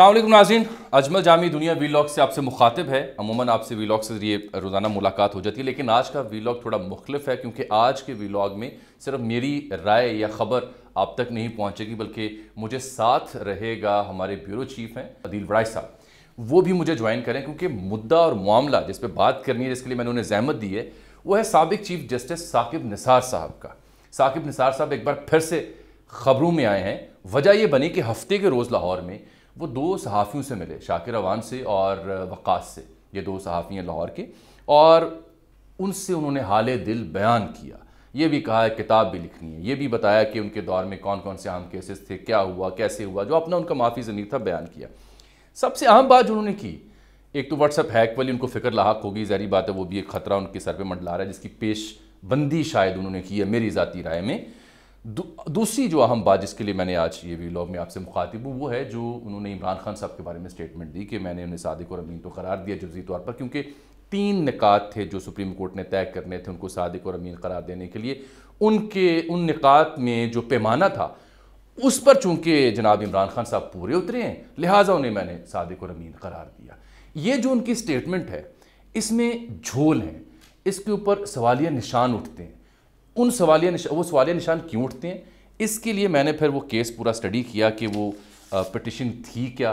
अल्लाम नाजिन अजमल जामी दुनिया वी से आपसे मुखातिब है अमूमन आपसे लॉग से जरिए रोज़ाना मुलाकात हो जाती है लेकिन आज का वी थोड़ा मुख्तफ है क्योंकि आज के वी में सिर्फ मेरी राय या ख़बर आप तक नहीं पहुंचेगी बल्कि मुझे साथ रहेगा हमारे ब्यूरो चीफ हैं अदील वड़ाई साहब वो भी मुझे ज्वाइन करें क्योंकि मुद्दा और मामला जिस पर बात करनी है जिसके लिए मैंने उन्हें जहमत दी है वो है सबक चीफ जस्टिस साकिब निसार साहब का साकिब निसार साहब एक बार फिर से खबरों में आए हैं वजह यह बनी कि हफ्ते के रोज़ लाहौर में वो दो सहाफ़ियों से मिले शाकिर अवान से और वक़ास से ये दो सहाफ़ी हैं लाहौर के और उनसे उन्होंने हाल दिल बयान किया ये भी कहा है किताब भी लिखनी है ये भी बताया कि उनके दौर में कौन कौन से आम केसेस थे क्या हुआ कैसे हुआ जो अपना उनका माफ़ी ज़मीर था बयान किया सबसे अहम बात जो उन्होंने की एक तो व्हाट्सअप हैक वाली उनको फिक्र लाक होगी जहरी बात है वो भी एक ख़तरा उनके सर पर मंडला रहा है जिसकी पेश बंदी शायद उन्होंने की है मेरी ज़ाती राय में दूसरी जो अहम बात जिसके लिए मैंने आज ये वीलॉग में आपसे मुखातिब हूँ वो है जो उन्होंने इमरान खान साहब के बारे में स्टेटमेंट दी कि मैंने उन्हें सादिक और अमीन तो करार दिया जजी तौर पर क्योंकि तीन निकात थे जो सुप्रीम कोर्ट ने तय करने थे उनको सादिक और अमीन करार देने के लिए उनके उन निकात में जो पैमाना था उस पर चूंकि जनाब इमरान खान साहब पूरे उतरे हैं लिहाजा उन्हें मैंने सादिक और अमीन करार दिया ये जो उनकी स्टेटमेंट है इसमें झोल हैं इसके ऊपर सवालिया निशान उठते हैं उन सवालिया निशान वो सवालिया निशान क्यों उठते हैं इसके लिए मैंने फिर वो केस पूरा स्टडी किया कि वो पटिशन थी क्या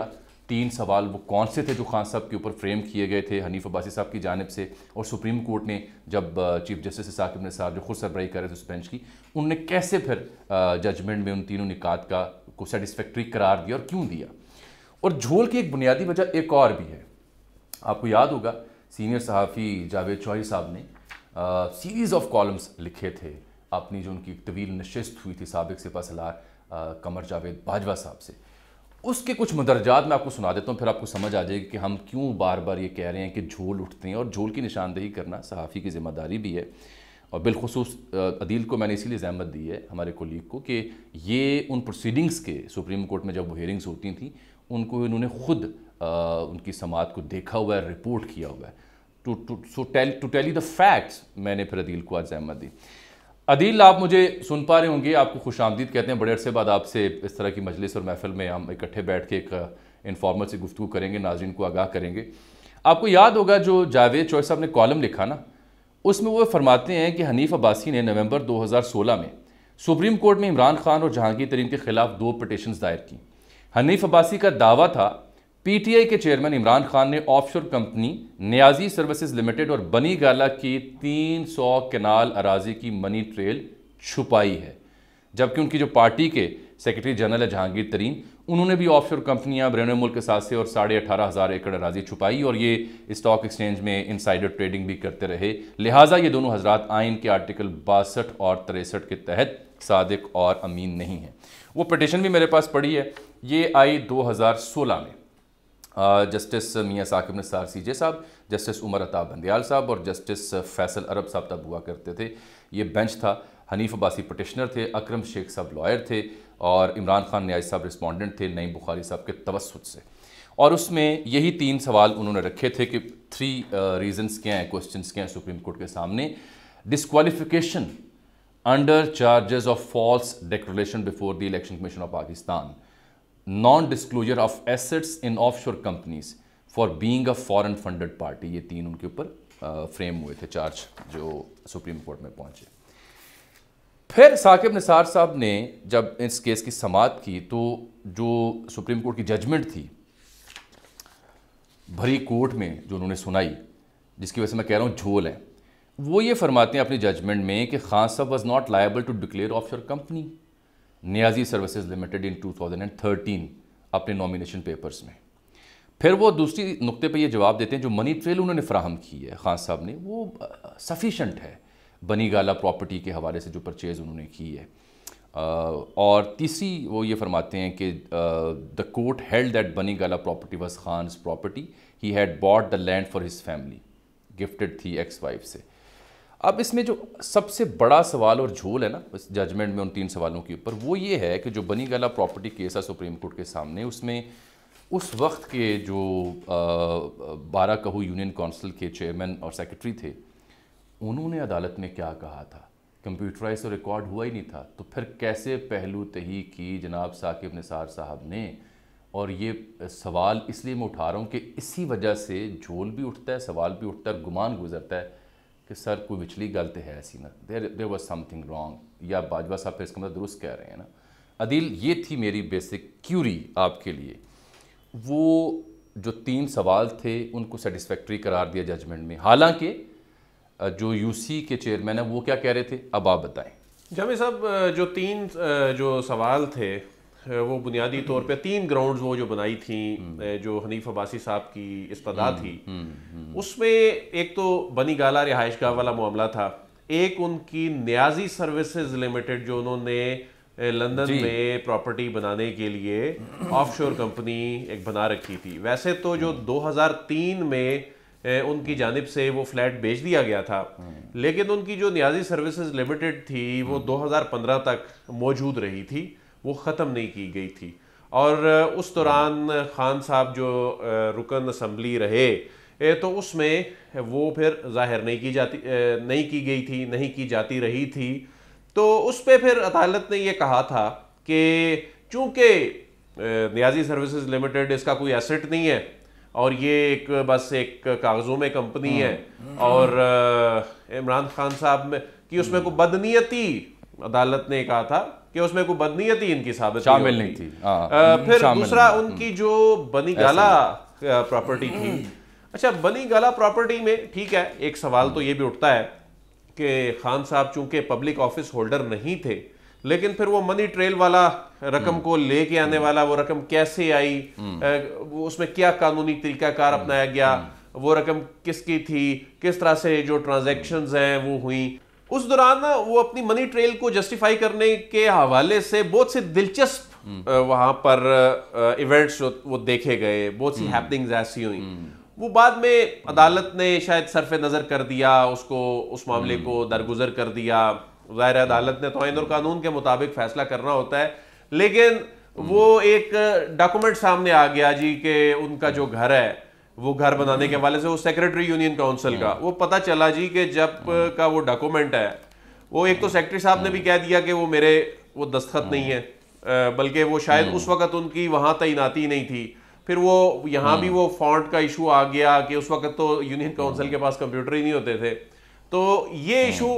तीन सवाल वो कौन से थे जो खान साहब के ऊपर फ्रेम किए गए थे हनीफ अब्बासी साहब की जानब से और सुप्रीम कोर्ट ने जब चीफ जस्टिस साकिब ने साहब जो खुद सरबराही कर रहे थे उस बेंच की उनने कैसे फिर जजमेंट में उन तीनों निकात का को सेटिस्फेक्ट्री करार दिया और क्यों दिया और झोल की एक बुनियादी वजह एक और भी है आपको याद होगा सीनियर सहाफ़ी जावेद चौहरी साहब ने सीरीज़ ऑफ कॉलम्स लिखे थे अपनी जो उनकी तवील नशस्त हुई थी सबक सिपा सलार कमर जावेद बाजवा साहब से उसके कुछ मदरजात मैं आपको सुना देता हूँ फिर आपको समझ आ जाएगी कि हम क्यों बार बार ये कह रहे हैं कि झोल उठते हैं और झोल की निशानदेही करना सहाफ़ी की ज़िम्मेदारी भी है और बिलखसूस अदील को मैंने इसीलिए जहमत दी है हमारे कोलीग को कि ये उन प्रोसीडिंग्स के सुप्रीम कोर्ट में जब वो होती थी उनको इन्होंने खुद आ, उनकी समात को देखा हुआ है रिपोर्ट किया हुआ है to to so tell to tell you the facts मैंने फिर अदील को आज अहमद दी अदील आप मुझे सुन पा रहे होंगे आपको खुश आमदीद कहते हैं बड़े अरसे बाद आपसे इस तरह की मजलिस और महफिल में हम इकट्ठे बैठ के एक इनफॉर्मल से गुफ्तु करेंगे नाजरन को आगाह करेंगे आपको याद होगा जो जावेद चौहरी साहब ने कॉलम लिखा ना उसमें वो फरमाते हैं कि हनीफ अब्बासी ने नवंबर 2016 में सुप्रीम कोर्ट में इमरान खान और जहांगीर तरीन के खिलाफ दो पटिशन दायर की हनीफ अब्बासी का दावा था पीटीआई के चेयरमैन इमरान खान ने offshore company Niazi services limited और बनी गाला की 300 केनाल अराजी की मनी ट्रेल छुपाई है जबकि उनकी जो पार्टी के सेक्रेटरी जनरल है जहांगीर तरीन उन्होंने भी ऑफशोर कंपनियां ब्रेनो मुल्क के साथ से और साढ़े अठारह हज़ार एकड़ अराजी छुपाई और ये स्टॉक एक्सचेंज में इनसाइडर ट्रेडिंग भी करते रहे लिहाजा ये दोनों हजरात आइन के आर्टिकल बासठ और तिरसठ के तहत सादिक और अमीन नहीं हैं वो पटिशन भी मेरे पास पड़ी है ये आई सोलह में जस्टिस मियाँ साकिब निसार सी जे साहब जस्टिस उमर अताब बंदयाल साहब और जस्टिस फैसल अरब साहब तब हुआ करते थे ये बेंच था हनीफ अब्बासी पटिशनर थे अक्रम शेख साहब लॉयर थे और इमरान खान न्याज साहब रिस्पॉन्डेंट थे नईम बुखारी साहब के तवसत से और उसमें यही तीन सवाल उन्होंने रखे थे कि थ्री रीजन्स क्या हैं क्वेश्चन क्या हैं सुप्रीम कोर्ट के सामने disqualification under charges of false declaration before the election commission of Pakistan non of assets in of offshore companies for being a foreign funded party ये तीन उनके ऊपर फ्रेम हुए थे चार्ज जो सुप्रीम कोर्ट में पहुंचे फिर साकिब निसार साहब ने जब इस केस की समाप्त की तो जो सुप्रीम कोर्ट की जजमेंट थी भरी कोर्ट में जो उन्होंने सुनाई जिसकी वजह से मैं कह रहा हूँ झोल है वो ये फरमाते हैं अपनी जजमेंट में कि खान साहब was not liable to declare of your company Niazi services limited in 2013 अपने नॉमिनेशन पेपर्स में फिर वो दूसरी नुक्ते पे ये जवाब देते हैं जो मनी ट्रेल उन्होंने फ्राहम की है खान साहब ने वो सफिशेंट है बनी गाला प्रॉपर्टी के हवाले से जो परचेज़ उन्होंने की है और तीसरी वो ये फरमाते हैं कि the court held that Bani Gala property was Khan property he had bought the land for his family gifted थी एक्स वाइफ से अब इसमें जो सबसे बड़ा सवाल और झोल है ना इस जजमेंट में उन तीन सवालों के ऊपर वो ये है कि जो बनी गला प्रॉपर्टी केस है सुप्रीम कोर्ट के सामने उसमें उस वक्त के जो बारह कहू यूनियन काउंसिल के चेयरमैन और सेक्रेटरी थे उन्होंने अदालत में क्या कहा था कंप्यूटराइज और रिकॉर्ड हुआ ही नहीं था तो फिर कैसे पहलू तही की जनाब साकिब निसार साहब ने और ये सवाल इसलिए मैं उठा रहा हूँ कि इसी वजह से झोल भी उठता है सवाल भी उठता है गुमान गुजरता है कि सर कोई विचली गलत है ऐसी ना there there was something wrong या बाजवा साहब फिर इसका मतलब दुरुस्त कह रहे हैं ना अदिल ये थी मेरी बेसिक क्यूरी आपके लिए वो जो तीन सवाल थे उनको सेटिस्फैक्ट्री करार दिया जजमेंट में हालांकि जो यूसी के चेयरमैन है वो क्या कह रहे थे अब आप बताएं जमी साहब जो तीन जो सवाल थे वो बुनियादी हम्म। तौर पे तीन ग्राउंड्स वो जो बनाई थी हम्म। जो हनीफ अब्बासी साहब की इस्तदा हम्म, थी उसमें एक तो बनी गाला रिहाइश गाह वाला मामला था एक उनकी न्याजी सर्विसेज लिमिटेड जो उन्होंने लंदन में प्रॉपर्टी बनाने के लिए ऑफशोर कंपनी एक बना रखी थी वैसे तो जो 2003 में उनकी जानब से वो फ्लैट बेच दिया गया था लेकिन उनकी जो न्याजी सर्विसेज लिमिटेड थी वो 2015 तक मौजूद रही थी वो ख़त्म नहीं की गई थी और उस दौरान खान साहब जो रुकन असम्बली रहे तो उसमें वो फिर जाहिर नहीं की जाती नहीं की गई थी नहीं की जाती रही थी तो उस पर फिर अदालत ने ये कहा था कि चूँकि न्याजी सर्विसेज लिमिटेड इसका कोई एसेट नहीं है और ये एक बस एक कागज़ों में कंपनी है हम्म। और इमरान खान साहब में कि उसमें हम्म। कोई बदनीयती अदालत ने कहा था कि उसमें कोई बदनीयती इनकी साबित शामिल नहीं थी हाँ, हम्म, फिर दूसरा उनकी जो हम्म, बनी गाला प्रॉपर्टी थी अच्छा बनी गाला प्रॉपर्टी में ठीक है एक सवाल तो ये भी उठता है कि खान साहब चूंकि पब्लिक ऑफिस होल्डर नहीं थे लेकिन फिर वो मनी ट्रेल वाला रकम हम्म। को लेके आने वाला वो रकम कैसे आई उसमें क्या कानूनी तरीकाकार अपनाया गया वो रकम किसकी थी किस तरह से जो ट्रांजेक्शन हैं वो हुई उस दौरान ना वो अपनी मनी ट्रेल को जस्टिफाई करने के हवाले से बहुत से दिलचस्प हम्म। वहां पर इवेंट्स वो देखे गए बहुत सी हैपनिंग्स हम्म। ऐसी हुई हम्म। वो बाद में अदालत ने शायद सरफे नज़र कर दिया उसको उस मामले को दरगुजर कर दिया ज़ाहिर अदालत ने तोहन और कानून के मुताबिक फैसला करना होता है लेकिन वो एक डॉक्यूमेंट सामने आ गया जी के उनका जो घर है वो घर बनाने के हवाले से वो सेक्रेटरी यूनियन काउंसिल का वो पता चला जी कि जब का वो डॉक्यूमेंट है वो एक तो सेक्रेटरी साहब ने भी कह दिया कि वो मेरे वो दस्तखत नहीं है बल्कि वो शायद उस वक्त उनकी वहाँ तैनाती नहीं थी फिर वो यहाँ भी वो फॉन्ट का इशू आ गया कि उस वक्त तो यूनियन काउंसिल के पास कंप्यूटर ही नहीं होते थे तो ये इशू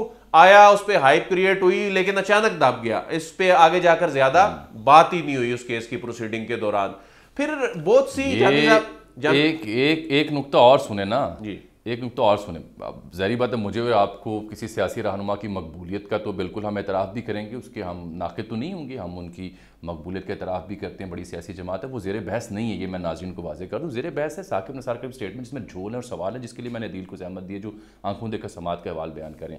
आया उस पर हाइप क्रिएट हुई लेकिन अचानक दब गया इस पर आगे जाकर ज्यादा बात ही नहीं हुई उस केस की प्रोसीडिंग के दौरान फिर बहुत सी एक एक एक नुकता और सुने ना जी एक नुकता और सुने जहरी बात है मुझे आपको किसी सियासी रहनुमा की मकबूलियत का तो बिल्कुल हम एतराफ़ भी करेंगे उसके हम नाक़े तो नहीं होंगे हम उनकी मकबूलियत का एतराफ़ भी करते हैं बड़ी सियासी जमात है वो जेर बहस नहीं है ये मैं नाजिन को वाजे कर दूँ जेर बहस है साकिब नसार का स्टेटमेंट जिसमें झोल है और सवाल है जिसके लिए मैंने अदील को सहमत दी जो आंखों देखकर समात का हवाल बयान करें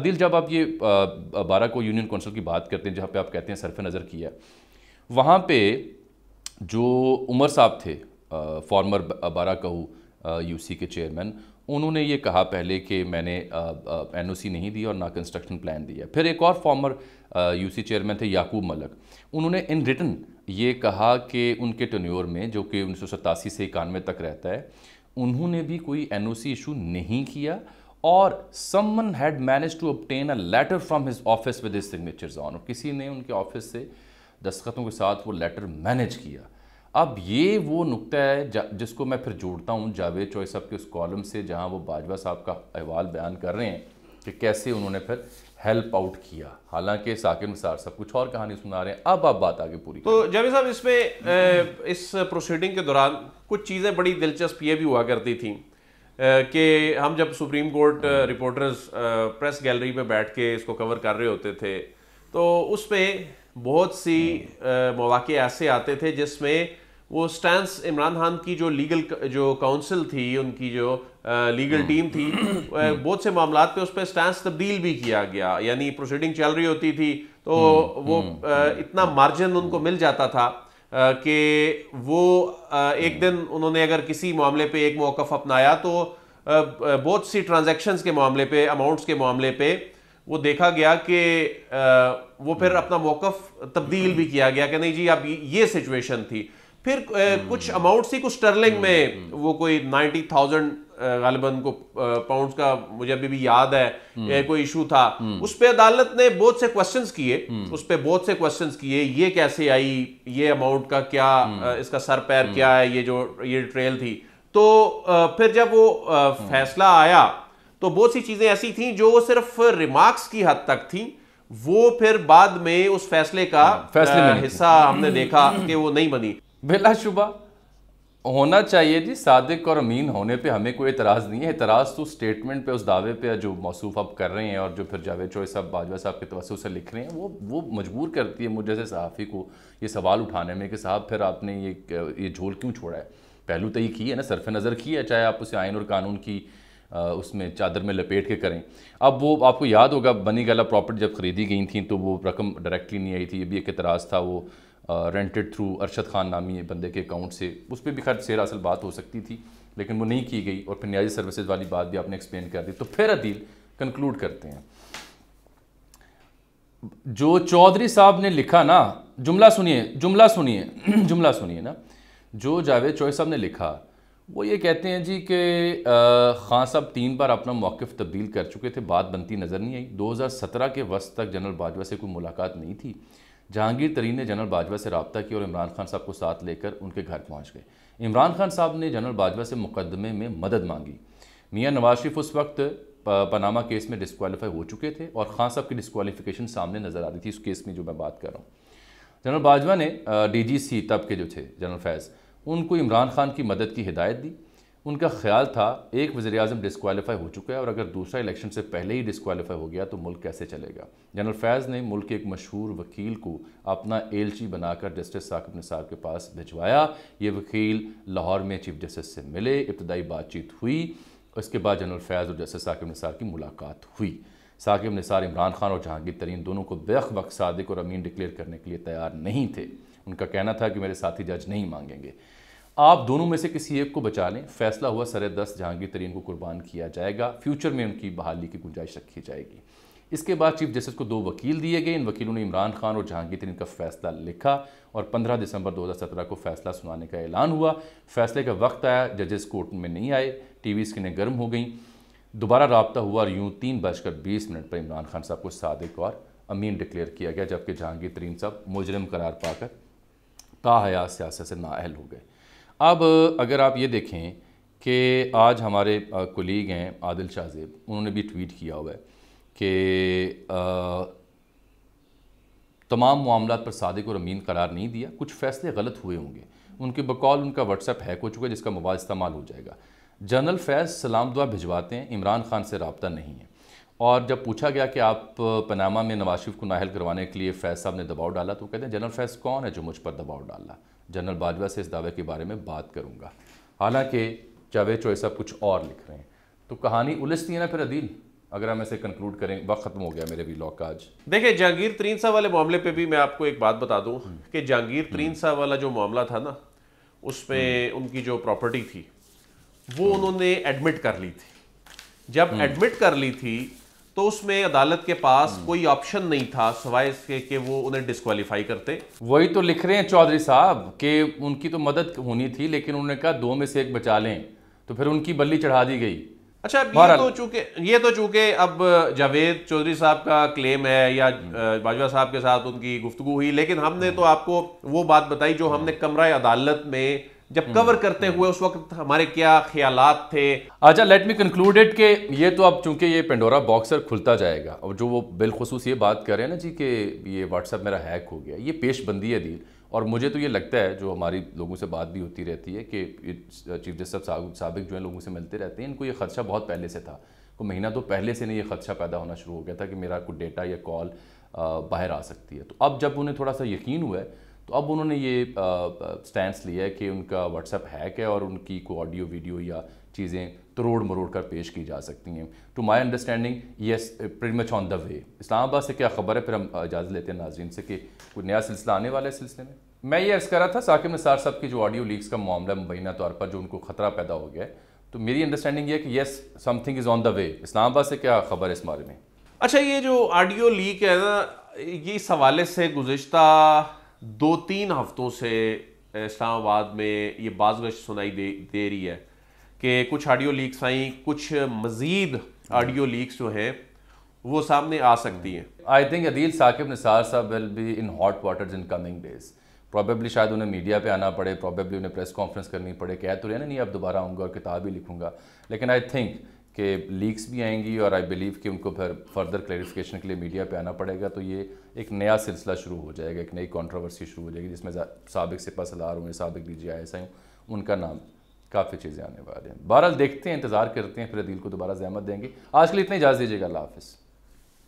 अदील जब आप ये बारह को यूनियन कौंसिल की बात करते हैं जहाँ पर आप कहते हैं सरफ नज़र किया वहाँ पर जो उमर साहब थे फॉर्मर बारा कहू यूसी के चेयरमैन उन्होंने ये कहा पहले कि मैंने एनओसी नहीं दी और ना कंस्ट्रक्शन प्लान दिया फिर एक और फॉर्मर यूसी चेयरमैन थे याकूब मलक उन्होंने इन रिटर्न ये कहा कि उनके टनियोर में जो कि उन्नीस से इक्यानवे तक रहता है उन्होंने भी कोई एनओसी इशू नहीं किया और someone had manage to obtain a letter from his office with his signatures on और किसी ने उनके ऑफिस से दस्खतों के साथ वो लेटर मैनेज किया अब ये वो नुकता है जिसको मैं फिर जोड़ता हूँ जावेद चौई साहब के उस कॉलम से जहाँ वो बाजवा साहब का अहवाल बयान कर रहे हैं कि कैसे उन्होंने फिर हेल्प आउट किया हालांकि साकिब निसार सब कुछ और कहानी सुना रहे हैं अब आप बात आगे पूरी तो जावेद साहब इसमें इस प्रोसीडिंग के दौरान कुछ चीज़ें बड़ी दिलचस्प ये भी हुआ करती थी कि हम जब supreme court reporters press gallery में बैठ के इसको कवर कर रहे होते थे तो उसमें बहुत सी मौाक़े ऐसे आते थे जिसमें वो स्टैंस इमरान खान की जो लीगल जो काउंसिल थी उनकी जो लीगल टीम थी हम्म। बहुत से मामला पे उस पर स्टैंस तब्दील भी किया गया यानी प्रोसीडिंग चल रही होती थी तो हम्म, वो हम्म, इतना मार्जिन उनको मिल जाता था कि वो एक दिन उन्होंने अगर किसी मामले पे एक मौक़ अपनाया तो बहुत सी ट्रांजैक्शंस के मामले पे अमाउंट्स के मामले पर वो देखा गया कि वो फिर अपना मौकफ तब्दील भी किया गया कि नहीं जी अब ये सिचुएशन थी फिर कुछ अमाउंट हम्म। थी कुछ स्टर्लिंग में हम्म, हम्म। वो कोई नाइन्टी थाउजेंड गालिबन को पाउंड्स का मुझे अभी भी याद है कोई इशू था उस पर अदालत ने बहुत से क्वेश्चंस किए उस पर बहुत से क्वेश्चंस किए ये कैसे आई ये अमाउंट का क्या इसका सर पैर क्या है ये जो ये ट्रेल थी तो फिर जब वो फैसला आया तो बहुत सी चीज़ें ऐसी थी जो सिर्फ रिमार्क्स की हद तक थी वो फिर बाद में उस फैसले का हाँ, फैसले में हिस्सा हमने देखा कि वो नहीं बनी बिलाशुबा होना चाहिए जी सादिक और अमीन होने पे हमें कोई एतराज़ नहीं है एतराज़ तो स्टेटमेंट पे उस दावे पे जो मौसू अब कर रहे हैं और जो फिर जावेद चौहे साहब बाजवा साहब के तवसु से लिख रहे हैं वो वो मजबूर करती है मुझे जैसे सहाफ़ी को ये सवाल उठाने में कि साहब फिर आपने ये ये झोल क्यों छोड़ा है पहलू तय तो की है ना सरफ नज़र की है चाहे आप उसे आयन और कानून की उसमें चादर में लपेट के करें अब वो आपको याद होगा बनी गला प्रॉपर्टी जब ख़रीदी गई थी तो वो रकम डायरेक्टली नहीं आई थी ये भी एक एतराज़ था वो रेंटेड थ्रू अरशद खान नामी बंदे के अकाउंट से उस पर भी खैर शेर असल बात हो सकती थी लेकिन वो नहीं की गई और फिर न्याजी सर्विसेज वाली बात भी आपने एक्सप्लेन कर दी तो फिर अदील कंक्लूड करते हैं जो चौधरी साहब ने लिखा ना जुमला सुनिए जुमला सुनिए जुमला सुनिए ना जो जावेद चौधरी साहब ने लिखा वो ये कहते हैं जी कि खान साहब तीन बार अपना मौक़ तब्दील कर चुके थे बात बनती नज़र नहीं आई 2017 के वस्त तक जनरल बाजवा से कोई मुलाकात नहीं थी जहांगीर तरीन ने जनरल बाजवा से रबता किया और इमरान खान साहब को साथ लेकर उनके घर पहुँच गए इमरान खान साहब ने जनरल बाजवा से मुकदमे में मदद मांगी मियाँ नवाज शरीफ उस वक्त पनामा केस में डिस्कवालीफाई हो चुके थे और खान साहब की डिसकवालिफिकेशन सामने नज़र आ रही थी उस केस में जो मैं बात कर रहा हूँ जनरल बाजवा ने डीजीसी तब के जो थे जनरल फैज़ उनको इमरान खान की मदद की हिदायत दी उनका ख्याल था एक वजे अजम डिसकवालीफाई हो चुका है और अगर दूसरा इलेक्शन से पहले ही डिसकवालीफाई हो गया तो मुल्क कैसे चलेगा जनरल फैज़ ने मुल्क के एक मशहूर वकील को अपना एलची बनाकर जस्टिस साकिब निसार के पास भिजवाया ये वकील लाहौर में चीफ जस्टिस से मिले इब्तदाई बातचीत हुई उसके बाद जनरल फैज़ और जस्टिस साकिब निसार की मुलाकात हुई साकिब निसार इमरान खान और जहांगीर तरीन दोनों को बेख वक्त सादिक और अमीन डिक्लेयर करने के लिए तैयार नहीं थे उनका कहना था कि मेरे साथी जज नहीं मांगेंगे आप दोनों में से किसी एक को बचा लें फैसला हुआ सर दस जहांगीर तरीन को कुर्बान किया जाएगा फ्यूचर में उनकी बहाली की गुंजाइश रखी जाएगी इसके बाद चीफ जस्टिस को दो वकील दिए गए इन वकीलों ने इमरान खान और जहांगीर तरीन का फैसला लिखा और 15 दिसंबर 2017 को फैसला सुनाने का ऐलान हुआ फैसले का वक्त आया जजेस कोर्ट में नहीं आए टी वी स्क्रीनें गर्म हो गई दोबारा रबता हुआ और यूँ तीन बजकर बीस मिनट पर इमरान खान साहब को सादिक और अमीन डिक्लेयर किया गया जबकि जहांगीर तरीन साहब मुजरम करार पाकर ताहया सियासत से नाअहल हो गए अब अगर आप ये देखें कि आज हमारे कोलीग हैं आदिल शाहजेब उन्होंने भी ट्वीट किया हुआ है कि तमाम मामला पर सादिक और अमीन करार नहीं दिया कुछ फैसले गलत हुए होंगे उनके बकौल उनका व्हाट्सएप हैक हो चुका है जिसका मवाद इस्तेमाल हो जाएगा जनरल फैज़ सलाम दुआ भिजवाते हैं इमरान खान से रबता नहीं है और जब पूछा गया कि आप पनामा में नवाज शरीफ को नाहल करवाने के लिए फैज साहब ने दबाव डाला तो कहते हैं जनरल फैज कौन है जो मुझ पर दबाव डाल रहा जनरल बाजवा से इस दावे के बारे में बात करूँगा हालांकि जावेद चौसा साहब कुछ और लिख रहे हैं तो कहानी उलझती है ना फिर अदील अगर हम ऐसे कंक्लूड करें वक्त खत्म हो गया मेरे भी लॉक आज देखिए जहांगीर तरीन साहब वाले मामले पे भी मैं आपको एक बात बता दूं हम्म। कि जहांगीर तरीन हम्म। साहब वाला जो मामला था ना उसमें हम्म। उनकी जो प्रॉपर्टी थी वो उन्होंने एडमिट कर ली थी जब एडमिट कर ली थी तो उसमें अदालत के पास कोई ऑप्शन नहीं था सवाय इसके कि वो उन्हें डिस्कवालीफाई करते वही तो लिख रहे हैं चौधरी साहब कि उनकी तो मदद होनी थी लेकिन उन्होंने कहा दो में से एक बचा लें तो फिर उनकी बल्ली चढ़ा दी गई अच्छा ये तो चूंकि ये तो चूंकि अब जावेद चौधरी साहब का क्लेम है या हम्म। बाजवा साहब के साथ उनकी गुफ्तु हुई लेकिन हमने हम्म। तो आपको वो बात बताई जो हमने कमरा अदालत में जब कवर हम्म, करते हम्म। हुए उस वक्त हमारे क्या ख्याल थे अच्छा लेट मी कंक्लूडेड कि के ये तो अब चूंकि ये पेंडोरा बॉक्सर खुलता जाएगा और जो वो बिलखसूस ये बात कर रहे हैं ना जी कि ये व्हाट्सअप मेरा हैक हो गया ये पेशबंदी है दील और मुझे तो ये लगता है जो हमारी लोगों से बात भी होती रहती है कि चीफ जस्टिस सबक जो है लोगों से मिलते रहते हैं इनको ये खदशा बहुत पहले से था को महीना तो पहले से नहीं ये खदशा पैदा होना शुरू हो गया था कि मेरा कुछ डेटा या कॉल बाहर आ सकती है तो अब जब उन्हें थोड़ा सा यकीन हुआ है तो अब उन्होंने ये स्टैंड लिया है कि उनका व्हाट्सएप हैक है और उनकी को ऑडियो वीडियो या चीज़ें तोड़ मरोड़ कर पेश की जा सकती हैं to my understanding yes pretty much on the way Islamabad से क्या खबर है फिर हम इजाज़त लेते हैं नाजीन से कि कोई नया सिलसिला आने वाला है सिलसिले में मैं ये अर्ज़ कर रहा था साकिब निसार साहब की जो ऑडियो लीक्स का मामला मुबैना तौर पर जो उनको ख़तरा पैदा हो गया है तो मेरी अंडरस्टैंडिंग ये कि yes something is on the way Islamabad से क्या खबर है इस बारे में अच्छा ये जो ऑडियो लीक है ना ये इस हवाले से गुज्तर दो तीन हफ्तों से इस्लामाबाद में ये बाजगश सुनाई दे दे रही है कि कुछ ऑडियो लीक्स आई कुछ मज़ीद ऑडियो लीक्स जो हैं वो सामने आ सकती हैं I think Adeel Saqib Nisar sahab will be in hot water in coming days probably शायद उन्हें मीडिया पे आना पड़े प्रॉबेबली उन्हें प्रेस कॉन्फ्रेंस करनी पड़े कह तो रहे ना नहीं अब दोबारा आऊँगा और किताब ही लिखूंगा लेकिन आई थिंक कि लीक्स भी आएंगी और आई बिलीव कि उनको फिर फर्दर क्लैरिफिकेशन के लिए मीडिया पे आना पड़ेगा तो ये एक नया सिलसिला शुरू हो जाएगा एक नई कंट्रोवर्सी शुरू हो जाएगी जिसमें सबक सिपा सलार हूँ सबक D G I S I हूँ उनका नाम काफ़ी चीज़ें आने वाले हैं बहरहाल देखते हैं इंतज़ार करते हैं फिर दिल को दोबारा जहमत देंगे आज के लिए इतने इजाज़ दीजिएगा अल्लाह हाफिज़